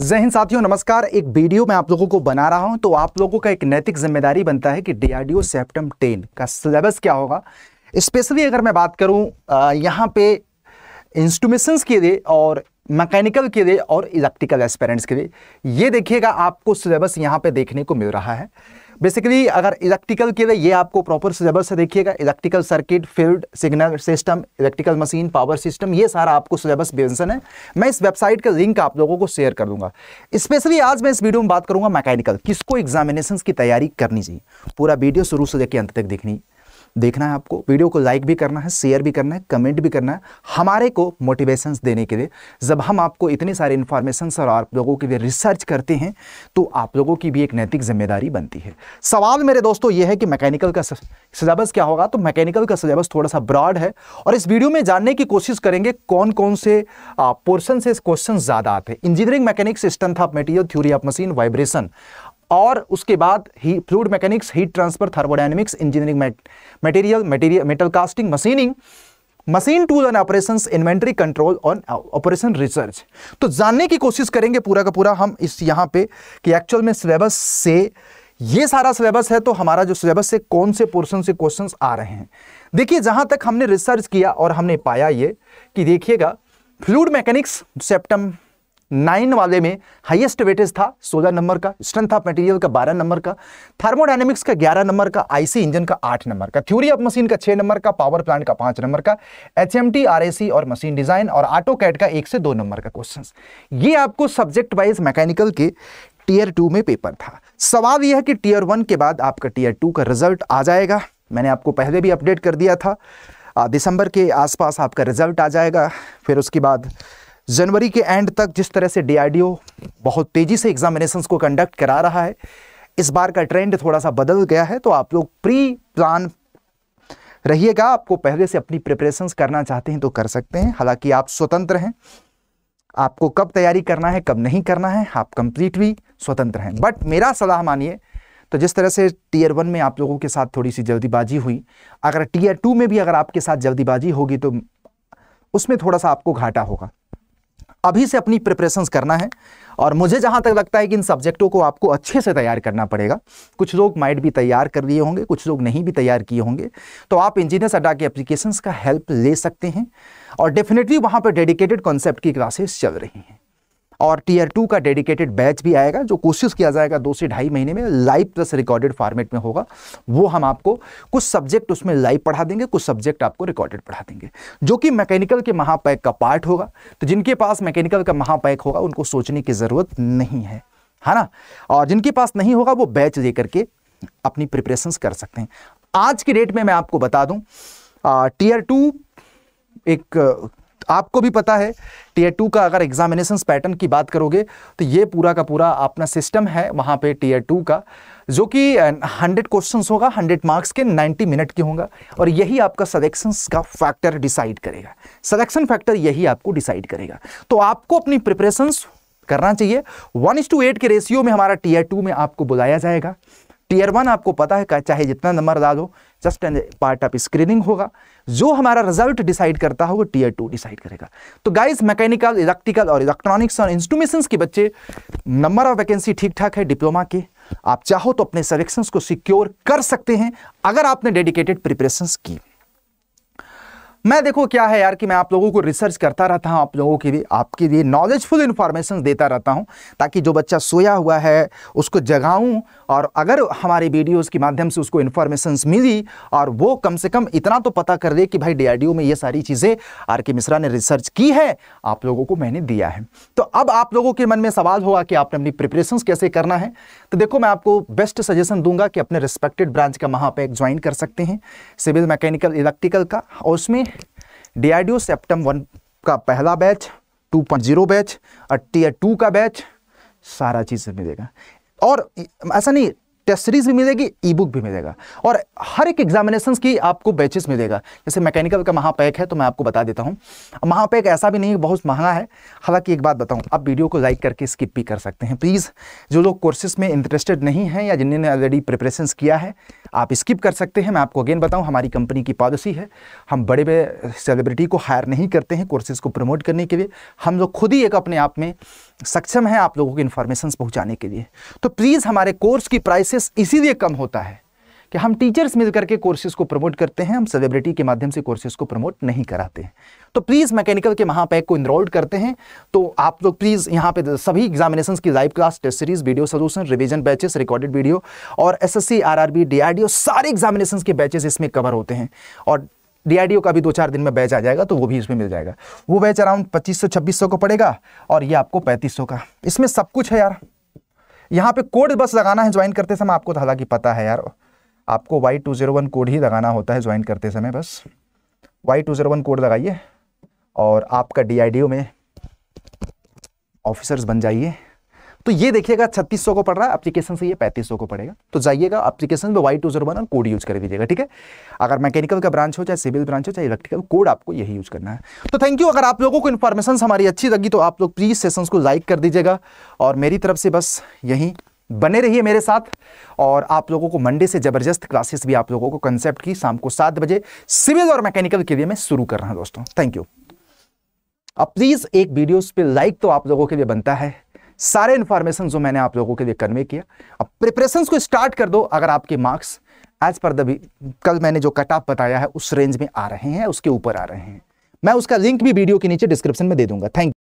जय हिंद साथियों नमस्कार एक वीडियो मैं आप लोगों को बना रहा हूं तो आप लोगों का एक नैतिक जिम्मेदारी बनता है कि डीआरडीओ सेप्टम टेन का सिलेबस क्या होगा स्पेशली अगर मैं बात करूं यहाँ पे इंस्ट्रूमेशन के लिए और मैकेनिकल के लिए और इलेक्ट्रिकल एक्सपेरेंट्स के लिए ये देखिएगा आपको सिलेबस यहाँ पे देखने को मिल रहा है बेसिकली अगर इलेक्ट्रिकल के लिए ये आपको प्रॉपर सिलेबस से देखिएगा electrical circuit field signal system electrical machine power system ये सारा आपको सिलेबस बेन्सन है मैं इस वेबसाइट का लिंक आप लोगों को शेयर कर दूंगा स्पेशली आज मैं इस वीडियो में बात करूंगा मैकेनिकल किसको एग्जामिनेशन की तैयारी करनी चाहिए पूरा वीडियो शुरू से लेकर अंत तक देखनी देखना है आपको वीडियो को लाइक भी करना है शेयर भी करना है कमेंट भी करना है हमारे को मोटिवेशंस देने के लिए जब हम आपको इतनी सारी इन्फॉर्मेशन और आप लोगों के लिए रिसर्च करते हैं तो आप लोगों की भी एक नैतिक जिम्मेदारी बनती है सवाल मेरे दोस्तों ये है कि मैकेनिकल का सिलेबस क्या होगा तो मैकेनिकल का सिलेबस थोड़ा सा ब्रॉड है और इस वीडियो में जानने की कोशिश करेंगे कौन कौन से पोर्सन से क्वेश्चन ज़्यादा आते हैं engineering mechanic system of material theory of machine vibration और उसके बाद ही fluid mechanics heat transfer thermodynamics engineering material material metal casting machining machine tool and operation inventory control और ऑपरेशन रिसर्च तो जानने की कोशिश करेंगे पूरा का पूरा हम इस यहाँ पे कि एक्चुअल में सिलेबस से ये सारा सिलेबस है तो हमारा जो सिलेबस से कौन से पोर्शन से क्वेश्चन आ रहे हैं देखिए जहाँ तक हमने रिसर्च किया और हमने पाया ये कि देखिएगा फ्लूड मैकेनिक्स सेप्टम नाइन वाले में हाईएस्ट वेटेज था सोलह नंबर का स्ट्रेंथ ऑफ मटेरियल का बारह नंबर का थर्मोडाइनमिक्स का ग्यारह नंबर का आईसी इंजन का आठ नंबर का थ्योरी ऑफ मशीन का छह नंबर का पावर प्लांट का पांच नंबर का एचएमटी आरएसी और मशीन डिजाइन और ऑटो कैट का एक से दो नंबर का क्वेश्चन ये आपको सब्जेक्ट वाइज मैकेनिकल के टीयर टू में पेपर था सवाल यह है कि टीयर वन के बाद आपका टीयर टू का रिजल्ट आ जाएगा मैंने आपको पहले भी अपडेट कर दिया था दिसंबर के आसपास आपका रिजल्ट आ जाएगा फिर उसके बाद जनवरी के एंड तक जिस तरह से डीआरडीओ बहुत तेज़ी से एग्जामिनेशंस को कंडक्ट करा रहा है इस बार का ट्रेंड थोड़ा सा बदल गया है तो आप लोग प्री प्लान रहिएगा आपको पहले से अपनी प्रिपरेशन करना चाहते हैं तो कर सकते हैं हालांकि आप स्वतंत्र हैं आपको कब तैयारी करना है कब नहीं करना है आप कंप्लीटली स्वतंत्र हैं बट मेरा सलाह मानिए तो जिस तरह से टीयर वन में आप लोगों के साथ थोड़ी सी जल्दीबाजी हुई अगर टीयर टू में भी अगर आपके साथ जल्दीबाजी होगी तो उसमें थोड़ा सा आपको घाटा होगा अभी से अपनी प्रिपरेशन करना है और मुझे जहाँ तक लगता है कि इन सब्जेक्टों को आपको अच्छे से तैयार करना पड़ेगा कुछ लोग माइंड भी तैयार कर लिए होंगे कुछ लोग नहीं भी तैयार किए होंगे तो आप इंजीनियर्स अड्डा के अप्लीकेशन का हेल्प ले सकते हैं और डेफिनेटली वहाँ पर डेडिकेटेड कॉन्सेप्ट की क्लासेस चल रही हैं और टीयर टू का डेडिकेटेड बैच भी आएगा जो कोशिश किया जाएगा दो से ढाई महीने में लाइव प्लस रिकॉर्डेड फॉर्मेट में होगा वो हम आपको कुछ सब्जेक्ट उसमें लाइव पढ़ा देंगे कुछ सब्जेक्ट आपको रिकॉर्डेड पढ़ा देंगे जो कि मैकेनिकल के महापैक का पार्ट होगा तो जिनके पास मैकेनिकल का महापैक होगा उनको सोचने की ज़रूरत नहीं है है ना और जिनके पास नहीं होगा वो बैच लेकर के अपनी प्रिपरेशन कर सकते हैं आज की डेट में मैं आपको बता दूं टीयर टू एक आपको भी पता है टीयर टू का अगर एग्जामिनेशन पैटर्न की बात करोगे तो ये पूरा का पूरा अपना सिस्टम है वहाँ पे टीयर टू का जो कि हंड्रेड क्वेश्चंस होगा हंड्रेड मार्क्स के नाइन्टी मिनट के होगा और यही आपका सलेक्शन का फैक्टर डिसाइड करेगा सलेक्शन फैक्टर यही आपको डिसाइड करेगा तो आपको अपनी प्रिपरेशंस करना चाहिए वन इज टू एट के रेशियो में हमारा टीयर टू में आपको बुलाया जाएगा टीयर वन आपको पता है चाहे जितना नंबर डालो just an part of screening होगा जो हमारा रिजल्ट डिसाइड करता है वो टीयर टू डिसाइड करेगा तो गाइस मैकेनिकल इलेक्ट्रिकल और इलेक्ट्रॉनिक्स और इंस्ट्रूमेशन के बच्चे नंबर ऑफ वैकेंसी ठीक ठाक है डिप्लोमा के आप चाहो तो अपने सलेक्शंस को सिक्योर कर सकते हैं अगर आपने डेडिकेटेड प्रिपरेशन की मैं देखो क्या है यार कि मैं आप लोगों को रिसर्च करता रहता हूँ आप लोगों के लिए आपके लिए नॉलेजफुल इन्फॉर्मेशन देता रहता हूँ ताकि जो बच्चा सोया हुआ है उसको जगाऊँ और अगर हमारे वीडियोज़ के माध्यम से उसको इन्फॉर्मेशन मिली और वो कम से कम इतना तो पता कर दे कि भाई डी में ये सारी चीज़ें आर के मिश्रा ने रिसर्च की है आप लोगों को मैंने दिया है तो अब आप लोगों के मन में सवाल होगा कि आपने अपनी प्रिपरेशन कैसे करना है तो देखो मैं आपको बेस्ट सजेशन दूंगा कि अपने रिस्पेक्टेड ब्रांच का वहाँ पर ज्वाइन कर सकते हैं सिविल मैकेनिकल इलेक्ट्रिकल का और उसमें डी सेप्टम वन का पहला बैच 2.0 बैच और टीयर टू का बैच सारा चीज़ मिलेगा और ऐसा नहीं टेस्ट सीरीज भी मिलेगी ई बुक भी मिलेगा और हर एक एग्जामिनेशन की आपको बैचेस मिलेगा जैसे मैकेनिकल का महापैक है तो मैं आपको बता देता हूँ महापैक ऐसा भी नहीं है बहुत महंगा है हालांकि एक बात बताऊँ आप वीडियो को लाइक करके स्किप भी कर सकते हैं प्लीज़ जो लोग कोर्सेज में इंटरेस्टेड नहीं है या जिन्होंने ऑलरेडी प्रिपरेशन किया है आप स्किप कर सकते हैं मैं आपको अगेन बताऊँ हमारी कंपनी की पॉलिसी है हम बड़े बड़े सेलिब्रिटी को हायर नहीं करते हैं कोर्सेज को प्रमोट करने के लिए हम लोग खुद ही एक अपने आप में सक्षम है आप लोगों को इन्फॉर्मेशन पहुँचाने के लिए तो प्लीज़ हमारे कोर्स की प्राइस एक्सेस इसीलिए कम होता है कि हम टीचर्स मिल करके कोर्सेज को प्रमोट करते हैं हम सेलिब्रिटी के माध्यम से कोर्सेज को प्रमोट नहीं कराते हैं तो प्लीज़ मैकेनिकल के महापैक को इनरोल्ड करते हैं तो आप लोग प्लीज़ यहाँ पे सभी एग्जामिनेशन की live class test series video solution revision batches recorded video और एस एस सी सारे एग्जामिनेशन के बैचेस इसमें कवर होते हैं और डी का भी दो चार दिन में बैच आ जाएगा तो वो भी इसमें मिल जाएगा वो बैच अराउंड 2500 सौ को पड़ेगा और ये आपको 3500 का इसमें सब कुछ है यार यहाँ पे कोड बस लगाना है ज्वाइन करते समय आपको हालांकि पता है यार आपको Y two zero one code ही लगाना होता है ज्वाइन करते समय बस Y two zero one code लगाइए और आपका डी में ऑफिसर्स बन जाइए तो ये देखिएगा छत्तीस को पड़ रहा है एप्लीकेशन से ये 3500 को पड़ेगा तो जाइएगा एप्लीकेशन में वाई टू जीरो वन और कोड यूज कर दीजिएगा ठीक है अगर मैकेनिकल का ब्रांच हो चाहे सिविल ब्रांच हो चाहे इलेक्ट्रिकल कोड आपको यही यूज करना है तो थैंक यू अगर आप लोगों को इन्फॉर्मेशन हमारी अच्छी लगी तो आप लोग प्लीज सेशन को लाइक कर दीजिएगा और मेरी तरफ से बस यही बने रहिए मेरे साथ और आप लोगों को मंडे से ज़बरदस्त क्लासेस भी आप लोगों को कंसेप्ट की शाम को सात बजे सिविल और मैकेनिकल के लिए मैं शुरू कर रहा हूँ दोस्तों थैंक यू अब प्लीज़ एक वीडियो पे लाइक तो आप लोगों के लिए बनता है सारे इन्फॉर्मेशन जो मैंने आप लोगों के लिए कन्वे किया अब प्रिपरेशन को स्टार्ट कर दो अगर आपके मार्क्स एज पर दी कल मैंने जो कट ऑफ बताया है उस रेंज में आ रहे हैं उसके ऊपर आ रहे हैं मैं उसका लिंक भी वीडियो के नीचे डिस्क्रिप्शन में दे दूंगा थैंक